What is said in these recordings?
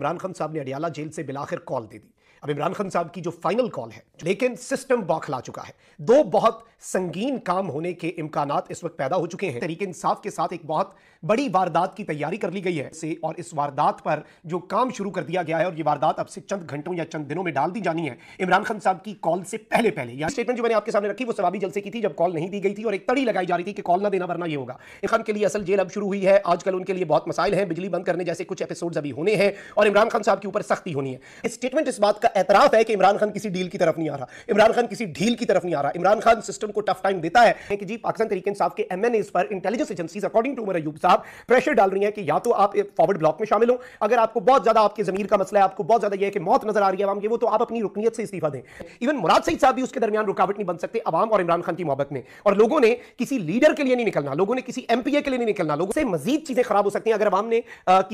इमरान खान साहब ने अडियाला जेल से बिलाखिर कॉल दे दी अब इमरान खान साहब की जो फाइनल कॉल है लेकिन सिस्टम बौखला चुका है दो बहुत संगीन काम होने के इम्कान इस वक्त पैदा हो चुके हैं तरीके इंसाफ के साथ एक बहुत बड़ी वारदात की तैयारी कर ली गई है से और इस वारदात पर जो काम शुरू कर दिया गया है और ये वारदात अब से चंद घंटों या चंद दिनों में डाल दी जानी है इमरान खान साहब की कॉल से पहले पहले यह स्टेटमेंट जो मैंने आपके सामने रखी वो सवाबी जलसे की थी जब कॉल नहीं दी गई थी और एक तड़ी लगाई जा रही थी कि कॉल ना देना वरना यह होगा इमरान के लिए असल जेल अब शुरू हुई है आजकल उनके लिए बहुत मसाइल है बिजली बंद करने जैसे कुछ एपिसोड अभी होने हैं और इमरान खान साहब के ऊपर सख्ती होनी है स्टेटमेंट इस बात का एतराफ़ है कि इमरान खान किसी डील की तरफ नहीं आ रहा इमरान खान किसी डील की तरफ नहीं आ रहा इमरान खान सिस्टम को टफ टाइम देता है कि जी पाकिस्तान तरीके साहब के एम पर intelligence agency according to Umar Ayub साहब प्रेशर डाल रही है कि या तो आप फॉरवर्ड ब्लॉक में शामिल हो अगर आपको बहुत ज़्यादा आपके जमीर का मसला है आपको बहुत ज़्यादा यह कि मौत नजर आ रही है वो तो आप अपनी रुकनीत से इस्तीफा दें इवन मुराद सईद साहब भी उसके दरमियान रुकावट नहीं बन सकते आवाम और इमरान खान की मोहब्बत में और लोगों ने किसी लीडर के लिए नहीं निकलना लोगों ने किसी एमपीए के लिए नहीं निकलना लोगों से मजीद चीज़ें खराब हो सकती हैं अगर आवाम ने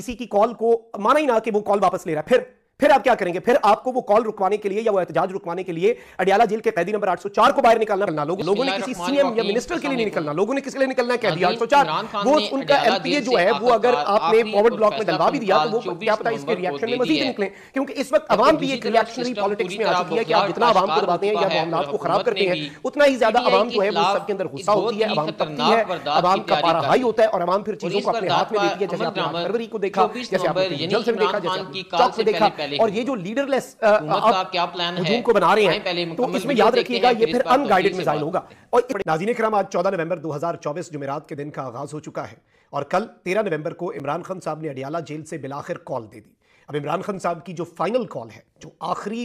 किसी की कॉल को माना ही ना कि वो कॉल वापस ले रहा है फिर फिर आप क्या करेंगे फिर आपको वो कॉल रुकवाने के लिए या वो एहतजाज रुकवाने के लिए अडियाला जेल के कैदी नंबर 804 को बाहर निकलना करना लोगों लोगों ने किसी सीएम या मिनिस्टर के लिए नहीं निकलना लोगों ने किसके लिए निकलना कैदी आठ सौ चार वो उनका एमपीए जो है वो अगर आपने पॉवर ब्लॉक में दलवा भी दिया तो वो क्या पता इसके रिएक्शन में मजीद निकले क्योंकि इस वक्त आवाम तो भी एक रिएक्शनरी पॉलिटिक्स में आ चुकी है कि आप जितना आवाम को दबाते हैं या मामला को खराब करते हैं उतना ही ज्यादा आवाम जो है वो सबके अंदर गुस्सा होती है आवाम तकती है आवाम का पारा हाई होता है और आवाम फिर चीजों को अपने हाथ में देती है जैसे आपने फरवरी को देखा जैसे आपने जल्द से देखा जैसे देखा पहले और ये जो लीडरलेस क्या प्लान है को बना रहे हैं तो इसमें याद रखिएगा ये फिर अनगाइडेड मिसाइल होगा और नाजीन कराम आज चौदह नवंबर 2024 जुमेरात के दिन का आगाज हो चुका है और कल तेरह नवंबर को इमरान खान साहब ने अडियाला जेल से बिलाखिर कॉल दे दी अब इमरान खान साहब की जो फाइनल कॉल है जो आखिरी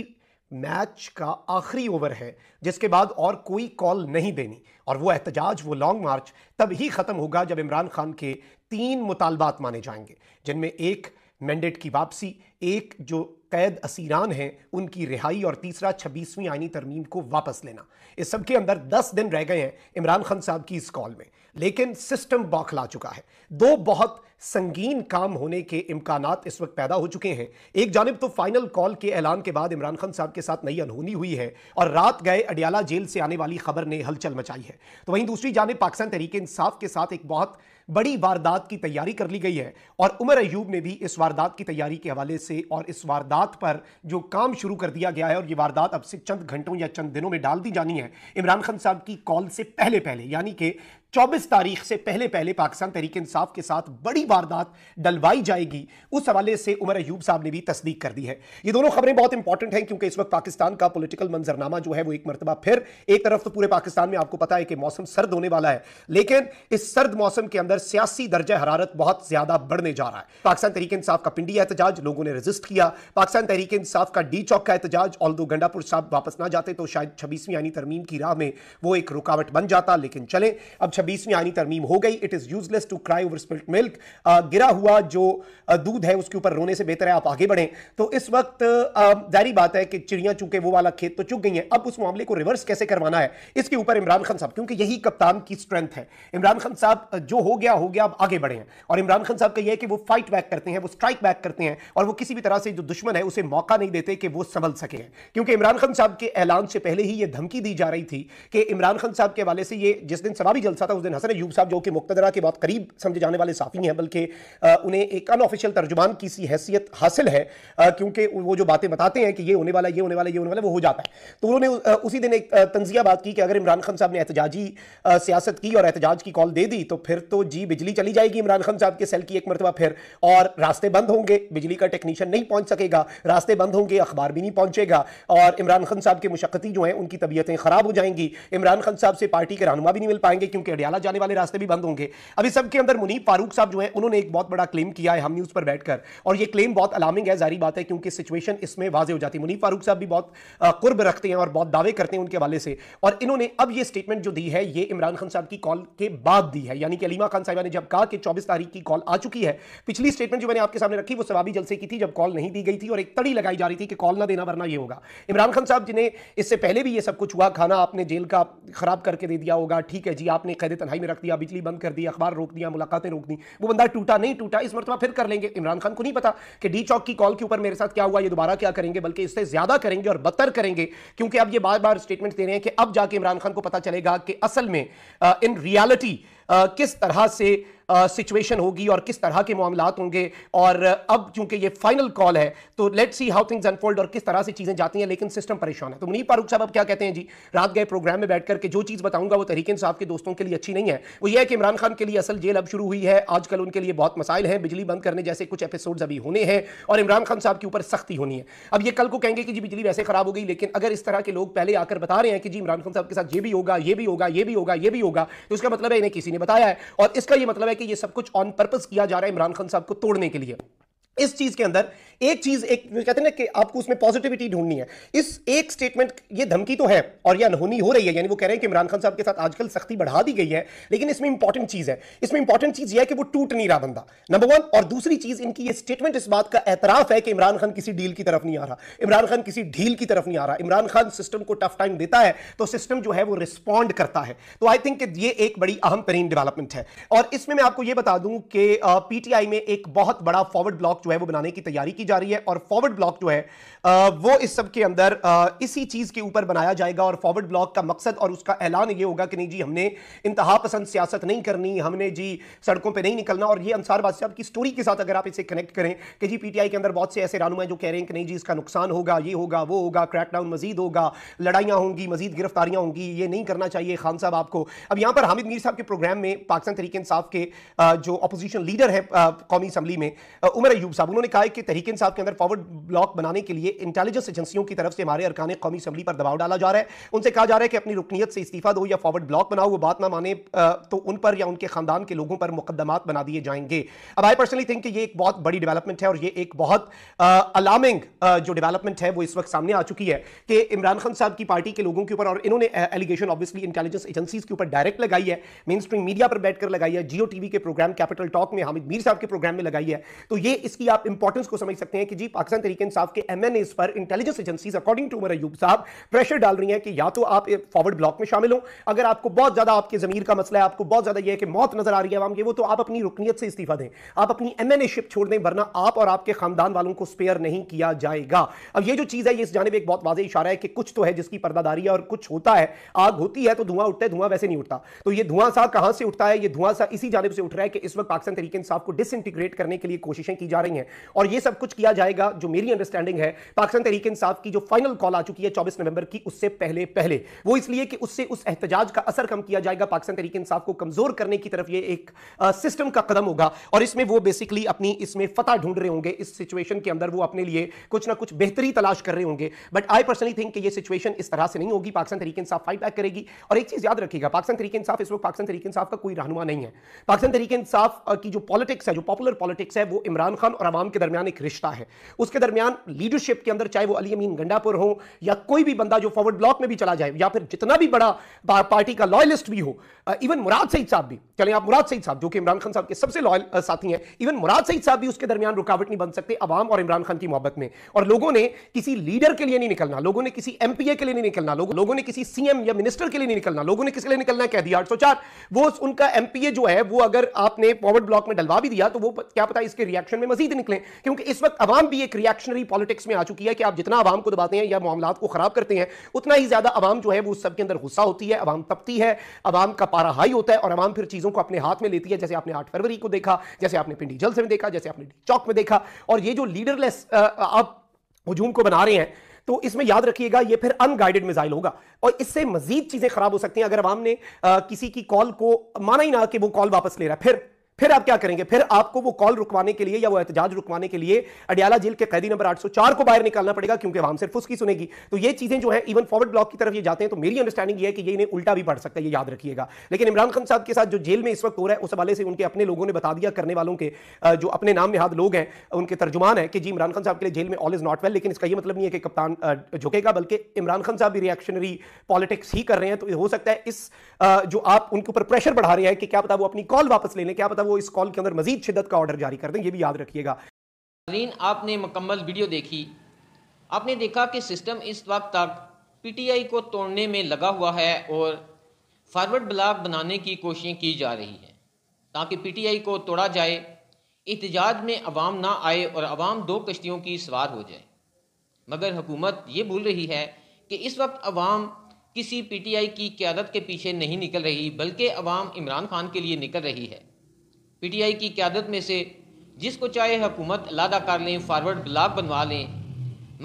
मैच का आखिरी ओवर है जिसके बाद और कोई कॉल नहीं देनी और वो एहतजाज वो लॉन्ग मार्च तब ही ख़त्म होगा जब इमरान खान के तीन मुतालबात माने जाएंगे जिनमें एक मैंडेट की वापसी एक जो कैद असीरान हैं उनकी रिहाई और तीसरा छब्बीसवीं आइनी तरमीम को वापस लेना इस सब के अंदर दस दिन रह गए हैं इमरान खान साहब की इस कॉल में लेकिन सिस्टम बौखला चुका है दो बहुत संगीन काम होने के इम्कान इस वक्त पैदा हो चुके हैं एक जानब तो फाइनल कॉल के ऐलान के बाद इमरान खान साहब के साथ नई अनहोनी हुई है और रात गए अडियाला जेल से आने वाली खबर ने हलचल मचाई है तो वहीं दूसरी जानब पाकिस्तान तरीके इंसाफ के साथ एक बहुत बड़ी वारदात की तैयारी कर ली गई है और उमर अयूब ने भी इस वारदात की तैयारी के हवाले से और इस वारदात पर जो काम शुरू कर दिया गया है और ये वारदात अब से चंद घंटों या चंद दिनों में डाल दी जानी है इमरान खान साहब की कॉल से पहले पहले यानी कि 24 तारीख से पहले पहले पाकिस्तान तहरीक इंसाफ के साथ बड़ी वारदात डलवाई जाएगी उस हवाले से उमर अयूब साहब ने भी तस्दीक कर दी है ये दोनों खबरें बहुत इंपॉर्टेंट हैं क्योंकि इस वक्त पाकिस्तान का पोलिटिकल मंजरनामा जो है वो एक मरतबा फिर एक तरफ तो पूरे पाकिस्तान में आपको पता है कि मौसम सर्द होने वाला है लेकिन इस सर्द मौसम के अंदर सियासी दर्जा हरारत बहुत ज्यादा बढ़ने जा रहा है पाकिस्तान तहरीक इंसाफ का पिंडी एहतजाज लोगों ने रजिस्ट किया पाकिस्तान तहरीक इंसाफ का डी चौक का एहतजाज ऑल दो गंडापुर साहब वापस ना जाते तो शायद छब्बीसवीं यानी तरमीम की राह में वो एक रुकावट बन जाता लेकिन चले अब छब्बीसवीं आनी तरमीम हो गई it is useless to cry over spilt milk गिरा हुआ जो दूध है उसके ऊपर रोने से बेहतर है आप आगे बढ़ें तो इस वक्त जारी बात है कि चिड़ियां चूंकि वो वाला खेत तो चुक गई हैं अब उस मामले को रिवर्स कैसे करवाना है इसके ऊपर इमरान खान साहब क्योंकि यही कप्तान की स्ट्रेंथ है इमरान खान साहब जो हो गया हो गया अब आगे बढ़े हैं और इमरान खान साहब का यह है कि वो फाइट बैक करते हैं वो स्ट्राइक बैक करते हैं और वो किसी भी तरह से जो दुश्मन है उसे मौका नहीं देते कि वो संभल सके क्योंकि इमरान खान साहब के ऐलान से पहले ही ये धमकी दी जा रही थी कि इमरान खान साहब के वाले से ये जिस दिन सवाबी जलसा था था उस दिन हसन यूब साहब जो कि मुक्तदरा के बहुत करीब समझे जाने वाले साफ़ी हैं बल्कि उन्हें एक अनऑफिशियल तर्जुमान की सी हैसियत हासिल है क्योंकि वो जो बातें बताते हैं कि ये होने वाला ये होने वाला ये होने वाला वो हो जाता है तो उन्होंने उसी दिन एक तंजिया बात की कि अगर इमरान खान साहब ने एहतजाजी सियासत की और एहतजाज की कॉल दे दी तो फिर तो जी बिजली चली जाएगी इमरान खान साहब के सेल की एक मरतबा फिर और रास्ते बंद होंगे बिजली का टेक्नीशियन नहीं पहुंच सकेगा रास्ते बंद होंगे अखबार भी नहीं पहुंचेगा और इमरान खान साहब के मुशक्क़ती जो हैं उनकी तबीयतें ख़राब हो जाएंगी इमरान खान साहब से पार्टी के रहनुमा भी नहीं मिल पाएंगे क्योंकि पटियाला जाने वाले रास्ते भी बंद होंगे अभी सबके अंदर मुनीब फारूक साहब जो है उन्होंने एक बहुत बड़ा क्लेम किया है हम न्यूज़ पर बैठकर और ये क्लेम बहुत अलार्मिंग है जारी बात है क्योंकि सिचुएशन इसमें वाजे हो जाती है मुनीब फारूक साहब भी बहुत कुर्ब रखते हैं और बहुत दावे करते हैं उनके हवाले से और इन्होंने अब ये स्टेटमेंट जो दी है ये इमरान खान साहब की कॉल के बाद दी है यानी कि अलीमा खान साहब ने जब कहा कि चौबीस तारीख की कॉल आ चुकी है पिछली स्टेटमेंट जो मैंने आपके सामने रखी वो सवाबी जलसे की थी जब कॉल नहीं दी गई थी और एक तड़ी लगाई जा रही थी कि कॉल ना देना वरना यह होगा इमरान खान साहब जिन्हें इससे पहले भी यह सब कुछ हुआ खाना आपने जेल का खराब करके दे दिया होगा ठीक है जी आपने कैद तनहाई में रख दिया बिजली बंद कर दी अखबार रोक दिया मुलाकातें रोक दी वो बंदा टूटा नहीं टूटा इस मरतबा फिर कर लेंगे इमरान खान को नहीं पता कि डी चौक की कॉल के ऊपर मेरे साथ क्या हुआ ये दोबारा क्या करेंगे बल्कि इससे ज्यादा करेंगे और बदतर करेंगे क्योंकि अब ये बार बार स्टेटमेंट दे रहे हैं कि अब जाके इमरान खान को पता चलेगा कि असल में इन रियालिटी किस तरह से सिचुएशन होगी और किस तरह के मामला होंगे और अब चूंकि ये फाइनल कॉल है तो let's see how things unfold और किस तरह से चीज़ें जाती हैं लेकिन सिस्टम परेशान है तो मुनीब फारूक साहब अब क्या कहते हैं जी रात गए प्रोग्राम में बैठ करके जो चीज़ बताऊंगा वो तरीके साहब के दोस्तों के लिए अच्छी नहीं है वो यह है कि इमरान खान के लिए असल जेल अब शुरू हुई है आजकल उनके लिए बहुत मसाइल हैं बिजली बंद करने जैसे कुछ एपिसोड अभी होने हैं और इमरान खान साहब के ऊपर सख्ती होनी है अब ये कल को कहेंगे कि जी बिजली वैसे खराब हो गई लेकिन अगर इस तरह के लोग पहले आकर बता रहे हैं कि जी इमरान खान साहब के साथ ये भी होगा ये भी होगा ये भी होगा ये भी होगा तो इसका मतलब है इन्हें किसी ने बताया है और इसका यह मतलब है कि यह सब कुछ ऑन पर्पज किया जा रहा है इमरान खान साहब को तोड़ने के लिए इस चीज के अंदर एक चीज एक कहते हैं ना कि आपको उसमें पॉजिटिविटी ढूंढनी है इस एक स्टेटमेंट ये धमकी तो है और यह अनहोनी हो रही है यानी वो कह रहे हैं कि इमरान खान साहब के साथ आजकल सख्ती बढ़ा दी गई है लेकिन इसमें इंपॉर्टेंट चीज है इसमें इंपॉर्टेंट चीज यह है कि वो टूट नहीं रहा बंदा नंबर वन और दूसरी चीज इनकी ये स्टेटमेंट इस बात का एतराफ है कि इमरान खान किसी डील की तरफ नहीं आ रहा इमरान खान किसी ढील की तरफ नहीं आ रहा इमरान खान सिस्टम को टफ टाइम देता है तो सिस्टम जो है वो रिस्पॉन्ड करता है तो आई थिंक ये एक बड़ी अहम तरीन डेवलपमेंट है और इसमें मैं आपको यह बता दूं कि पीटीआई में एक बहुत बड़ा फॉरवर्ड ब्लॉक जो है वो बनाने की तैयारी की जा रही है और फॉरवर्ड ब्लॉक जो है वो इस सब के अंदर इसी चीज़ के ऊपर बनाया जाएगा और फॉरवर्ड ब्लॉक का मकसद और उसका ऐलान ये होगा कि नहीं जी हमने इंतहा पसंद सियासत नहीं करनी हमने जी सड़कों पर नहीं निकलना और ये अंसार साहब की स्टोरी के साथ अगर आप इसे कनेक्ट करें कि जी पीटीआई के अंदर बहुत से ऐसे रानुमा जो कह रहे हैं कि नहीं जी इसका नुकसान होगा ये होगा वो होगा क्रैकडाउन मजीद होगा लड़ाइयाँ होंगी मजीद गिरफ्तारियाँ होंगी ये नहीं करना चाहिए खान साहब आपको अब यहाँ पर हामिद मीर साहब के प्रोग्राम में पाकिस्तान तरीके इंसाफ के जो अपोजिशन लीडर है कौमी असम्बली में उमर अयूब साबुनों उन्होंने कहा कि तहरीक इंसाफ के अंदर फॉरवर्ड ब्लॉक बनाने के लिए इंटेलिजेंस एजेंसियों की तरफ से हमारे अरकान कौमी असम्बली पर दबाव डाला जा रहा है उनसे कहा जा रहा है कि अपनी रुकनीत से इस्तीफा दो या फॉरवर्ड ब्लॉक बनाओ वो बात ना माने तो उन पर या उनके खानदान के लोगों पर मुकदमात बना दिए जाएंगे अब आई पर्सनली थिंक ये एक बहुत बड़ी डेवलपमेंट है और ये एक बहुत अलार्मिंग जो डेवलपमेंट है वो इस वक्त सामने आ चुकी है कि इमरान खान साहब की पार्टी के लोगों के ऊपर और इन्होंने एलिगेशन ऑब्वियसली इंटेलिजेंस एजेंसीज के ऊपर डायरेक्ट लगाई है मेन मीडिया पर बैठकर लगाई है जियो टीवी के प्रोग्राम कैपिटल टॉक में हामिद मीर साहब के प्रोग्राम में लगाई है तो ये इसकी इसकी आप इंपॉर्टेंस को समझ सकते हैं कि जी पाकिस्तान तरीके इंसाफ के एम पर intelligence agencies according to Umar Ayub साहब प्रेशर डाल रही हैं कि या तो आप फॉरवर्ड eh, ब्लॉक में शामिल हो अगर आपको बहुत ज्यादा आपके जमीर का मसला है आपको बहुत ज्यादा यह कि मौत नजर आ रही है आवाम की वो तो आप अपनी रुकनीत से इस्तीफा दें आप अपनी एम एन ए शिप छोड़ दें वरना आप और आपके खानदान वालों को स्पेयर नहीं किया जाएगा अब ये जो चीज़ है ये इस जानब एक बहुत वाजह इशारा है कि कुछ तो है जिसकी पर्दादारी है और कुछ होता है आग होती है तो धुआं उठता है धुआं वैसे नहीं उठता तो यह धुआं सा कहां से उठता है यह धुआं सा इसी जानब से उठ रहा है कि इस वक्त पाकिस्तान तरीके इंसाफ को डिसइंटीग्रेट करने के लिए कोशिशें की जा रही रही हैं और ये सब कुछ किया जाएगा जो मेरी अंडरस्टैंडिंग है पाकिस्तान तहरीक इंसाफ की जो फाइनल कॉल आ चुकी है चौबीस नवंबर की उससे पहले पहले वो इसलिए कि उससे उस एहतजाज का असर कम किया जाएगा पाकिस्तान तहरीक इंसाफ को कमजोर करने की तरफ ये एक सिस्टम का कदम होगा और इसमें वो बेसिकली अपनी इसमें फतह ढूंढ रहे होंगे इस सिचुएशन के अंदर वो अपने लिए कुछ ना कुछ बेहतरी तलाश कर रहे होंगे बट आई पर्सनली थिंक ये सिचुएशन इस तरह से नहीं होगी पाकिस्तान तरीके इंसाफ फाइट बैक करेगी और एक चीज याद रखिएगा पाकिस्तान तरीके इंसाफ इस वक्त पाकिस्तान तरीके इंसाफ का कोई रहनुमा नहीं है पाकिस्तान तरीके इंसाफ की जो पॉलिटिक्स है जो पॉपुलर पॉलिटिक्स है वो इमरान खान और आवाम के दरमियान एक रिश्ता है उसके दरमियान लीडरशिप के अंदर चाहे वो अली अमीन गंडापुर हो या कोई भी बंदा जो फॉरवर्ड ब्लॉक में भी चला जाए या फिर जितना भी बड़ा पार्टी का लॉयलिस्ट भी हो इवन मुराद सईद साहब भी चलें आप मुराद सईद साहब जो कि इमरान खान साहब के सबसे लॉयल साथी हैं इवन मुराद सईद साहब भी उसके दरमियान रुकावट नहीं बन सकते अवाम और इमरान खान की मोहब्बत में और लोगों ने किसी लीडर के लिए नहीं निकलना लोगों ने किसी एम के लिए नहीं निकलना लोगों लोगों ने किसी सीएम या मिनिस्टर के लिए नहीं निकलना लोगों ने किसके लिए निकलना कह दिया आठ वो उनका एम जो है वो अगर आपने पॉवर्ड ब्लॉक में डलवा भी दिया तो वो क्या पता इसके रिएक्शन में मजीद निकले क्योंकि इस वक्त अवाम भी एक रिएक्शनरी पॉलिटिक्स में आ चुकी है कि आप जितना आवाम को दबाते हैं या मामला को खराब करते हैं उतना ही ज्यादा आवाम जो है वो सबके अंदर गुस्सा होती है आवाम तपती है आवाम का पारा हाई होता है और आवाम फिर चीजों चीज़ों को अपने हाथ में लेती है जैसे आपने आठ फरवरी को देखा जैसे आपने पिंडी जल से में देखा जैसे आपने चौक में देखा और ये जो लीडरलेस आप हजूम को बना रहे हैं तो इसमें याद रखिएगा ये फिर अनगाइडेड मिसाइल होगा और इससे मजीद चीज़ें खराब हो सकती हैं अगर आवाम ने आ, किसी की कॉल को माना ही ना कि वो कॉल वापस ले रहा है फिर फिर आप क्या करेंगे फिर आपको वो कॉल रुकवाने के लिए या वो एहतजाज रुकवाने के लिए अडियाला जेल के कैदी नंबर 804 को बाहर निकालना पड़ेगा क्योंकि वहां सिर्फ उसकी सुनेगी तो ये चीजें जो है इवन फॉरवर्ड ब्लॉक की तरफ ये जाते हैं तो मेरी अंडरस्टैंडिंग ये है कि ये इन्हें उल्टा भी पड़ सकता है ये याद रखिएगा लेकिन इमरान खान साहब के साथ जो जेल में इस वक्त हो रहा है उस हवाले से उनके अपने लोगों ने बता दिया करने वालों के जो अपने नाम निहाद लोग हैं उनके तर्जुमान है कि जी इमरान खान साहब के लिए जेल में ऑल इज नॉट वेल लेकिन इसका ये मतलब नहीं है कि कप्तान झुकेगा बल्कि इमरान खान साहब भी रिएक्शनरी पॉलिटिक्स ही कर रहे हैं तो हो सकता है इस जो आप उनके ऊपर प्रेशर बढ़ा रहे हैं कि क्या पता वो अपनी कॉल वापस ले लें क्या पता वो वो इस कॉल के अंदर मजीद शिदत का ऑर्डर जारी कर दें ये भी याद रखिएगा आपने मुकम्मल वीडियो देखी आपने देखा कि सिस्टम इस वक्त तक पीटीआई को तोड़ने में लगा हुआ है और फॉरवर्ड ब्लॉक बनाने की कोशिशें की जा रही हैं ताकि पीटीआई को तोड़ा जाए एहतजाज में अवाम ना आए और अवाम दो कश्तियों की सवार हो जाए मगर हुकूमत ये भूल रही है कि इस वक्त अवाम किसी पीटीआई की क्यादत के पीछे नहीं निकल रही बल्कि अवाम इमरान खान के लिए निकल रही है पीटीआई की क्यादत में से जिसको चाहे हुकूमत लादा कर लें फारवर्ड ब्लाक बनवा लें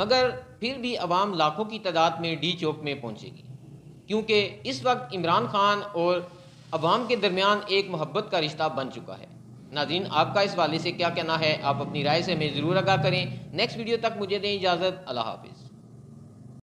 मगर फिर भी आवाम लाखों की तादाद में डी चौक में पहुँचेगी क्योंकि इस वक्त इमरान खान और अवाम के दरमियान एक मोहब्बत का रिश्ता बन चुका है नाजीन आपका इस वाले से क्या कहना है आप अपनी राय से हमें ज़रूर आगा करें नेक्स्ट वीडियो तक मुझे दें इजाज़त अल्लाह हाफिज़